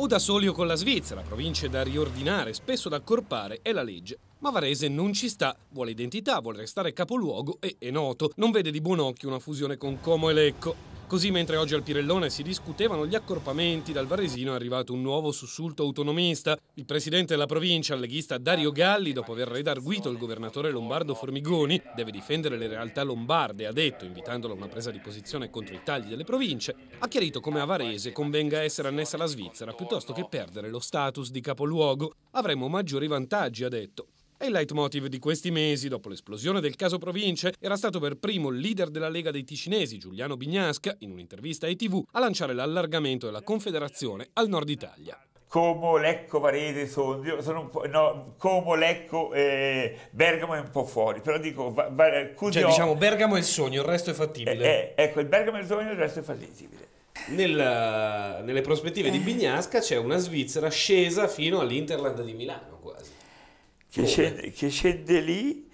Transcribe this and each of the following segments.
O da soli o con la Svizzera, province da riordinare, spesso da accorpare, è la legge. Ma Varese non ci sta, vuole identità, vuole restare capoluogo e è noto. Non vede di buon occhio una fusione con Como e Lecco. Così mentre oggi al Pirellone si discutevano gli accorpamenti, dal Varesino è arrivato un nuovo sussulto autonomista. Il presidente della provincia, il leghista Dario Galli, dopo aver redarguito il governatore lombardo Formigoni, deve difendere le realtà lombarde, ha detto, invitandolo a una presa di posizione contro i tagli delle province, ha chiarito come a Varese convenga essere annessa alla Svizzera piuttosto che perdere lo status di capoluogo. Avremo maggiori vantaggi, ha detto. E il leitmotiv di questi mesi, dopo l'esplosione del caso Province, era stato per primo il leader della Lega dei Ticinesi, Giuliano Bignasca, in un'intervista ai TV, a lanciare l'allargamento della Confederazione al nord Italia. Como, Lecco, Varese sono, sono un po', no, Como, Lecco, eh, Bergamo è un po' fuori, però dico... Va, va, Cuneo, cioè diciamo Bergamo è il sogno, il resto è fattibile. Eh, eh, ecco, il Bergamo è il sogno, il resto è fattibile. Nel, nelle prospettive di Bignasca c'è una Svizzera scesa fino all'Interland di Milano quasi che scende, che scende lì,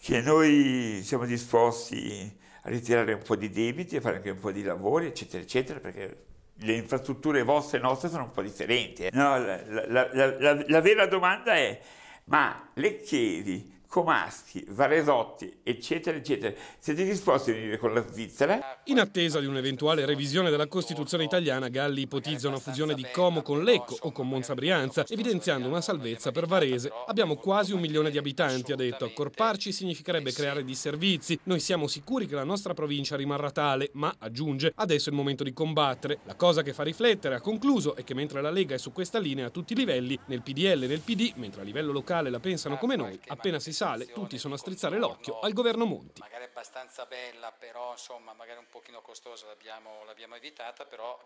che noi siamo disposti a ritirare un po' di debiti, a fare anche un po' di lavori, eccetera, eccetera, perché le infrastrutture vostre e nostre sono un po' differenti. Eh. No, la, la, la, la, vera domanda è, ma Lecchieri Comaschi, Varesotti, eccetera, eccetera. Siete disposti a venire con la Svizzera? In attesa di un'eventuale revisione della Costituzione italiana, Galli ipotizza una fusione di Como con Lecco o con Monza Brianza, evidenziando una salvezza per Varese. Abbiamo quasi un milione di abitanti, ha detto. Accorparci significherebbe creare disservizi. Noi siamo sicuri che la nostra provincia rimarrà tale, ma, aggiunge, adesso è il momento di combattere. La cosa che fa riflettere, ha concluso, è che mentre la Lega è su questa linea a tutti i livelli, nel PDL e nel PD, mentre a livello locale la pensano come noi, appena si sa sale, tutti sono a strizzare l'occhio al governo Monti. Magari abbastanza bella, però insomma, magari un pochino costosa, l'abbiamo, l'abbiamo evitata, però...